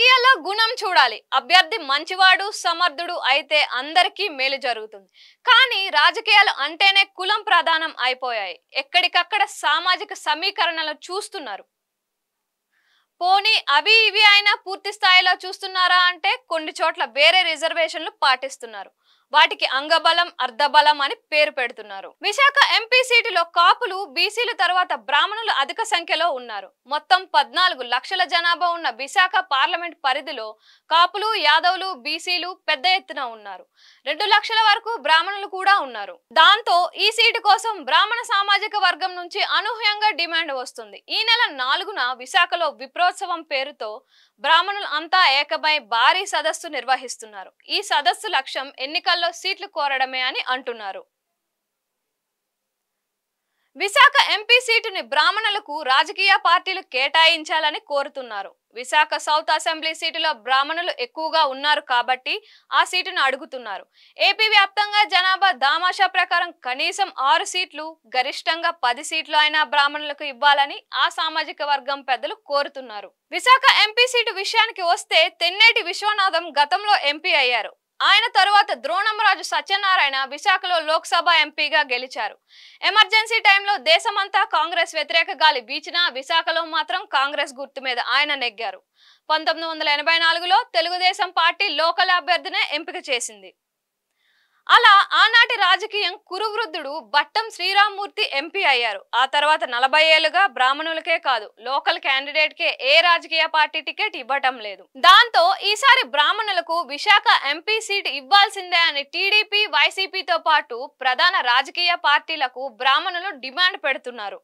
రాజకీయాల్లో గుణం చూడాలి అభ్యర్థి మంచివాడు సమర్థుడు అయితే అందరికీ మేలు జరుగుతుంది కానీ రాజకీయాలు అంటేనే కులం ప్రధానం అయిపోయాయి ఎక్కడికక్కడ సామాజిక సమీకరణలు చూస్తున్నారు పోనీ అవి ఇవి అయినా పూర్తి స్థాయిలో చూస్తున్నారా అంటే కొన్ని చోట్ల వేరే రిజర్వేషన్లు పాటిస్తున్నారు వాటికి అంగబలం అర్ధబలం అని పేరు పెడుతున్నారు విశాఖ ఎంపీ సీటులో కాపులు బీసీలు తర్వాత బ్రాహ్మణులు అధిక సంఖ్యలో ఉన్నారు మొత్తం పద్నాలుగు లక్షల జనాభా ఉన్న విశాఖ పార్లమెంట్ పరిధిలో కాపులు యాదవులు బీసీలు పెద్ద ఎత్తున ఉన్నారు రెండు లక్షల వరకు బ్రాహ్మణులు కూడా ఉన్నారు దాంతో ఈ సీటు కోసం బ్రాహ్మణ సామాజిక వర్గం నుంచి అనూహ్యంగా డిమాండ్ వస్తుంది ఈ నెల నాలుగున విశాఖలో విప్రోత్సవం పేరుతో బ్రాహ్మణులు అంతా ఏకమై భారీ సదస్సు నిర్వహిస్తున్నారు ఈ సదస్సు లక్ష్యం ఎన్నికల ఎన్నికల్లో సీట్లు కోరడమే అని అంటున్నారు విశాఖ ఎంపీ సీటుని బ్రాహ్మణులకు రాజకీయ పార్టీలు కేటాయించాలని కోరుతున్నారు విశాఖ సౌత్ అసెంబ్లీ సీటులో బ్రాహ్మణులు ఎక్కువగా ఉన్నారు కాబట్టి ఆ సీటును అడుగుతున్నారు ఏపీ వ్యాప్తంగా జనాభా దామాషా ప్రకారం కనీసం ఆరు సీట్లు గరిష్టంగా పది సీట్లు అయినా బ్రాహ్మణులకు ఇవ్వాలని ఆ సామాజిక వర్గం పెద్దలు కోరుతున్నారు విశాఖ ఎంపీ సీటు విషయానికి వస్తే తెన్నేటి విశ్వనాథం గతంలో ఎంపీ అయ్యారు ఆయన తరువాత ద్రోణంరాజు సత్యనారాయణ విశాఖలో లోక్సభ ఎంపీగా గెలిచారు ఎమర్జెన్సీ టైంలో దేశమంతా కాంగ్రెస్ వ్యతిరేక గాలి వీచినా విశాఖలో మాత్రం కాంగ్రెస్ గుర్తు మీద ఆయన నెగ్గారు పంతొమ్మిది వందల ఎనభై నాలుగులో తెలుగుదేశం పార్టీ లోకల్ అభ్యర్థినే ఎంపిక చేసింది అలా ఆనాటి రాజకీయం కురువృద్ధుడు బట్టం శ్రీరామ్మూర్తి ఎంపీ అయ్యారు ఆ తర్వాత నలభై ఏళ్లుగా బ్రాహ్మణులకే కాదు లోకల్ క్యాండిడేట్ కే ఏ రాజకీయ పార్టీ టికెట్ ఇవ్వటం లేదు దాంతో ఈసారి బ్రాహ్మణులకు విశాఖ ఎంపీ సీట్ ఇవ్వాల్సిందే అని టీడీపీ వైసీపీతో పాటు ప్రధాన రాజకీయ పార్టీలకు బ్రాహ్మణులు డిమాండ్ పెడుతున్నారు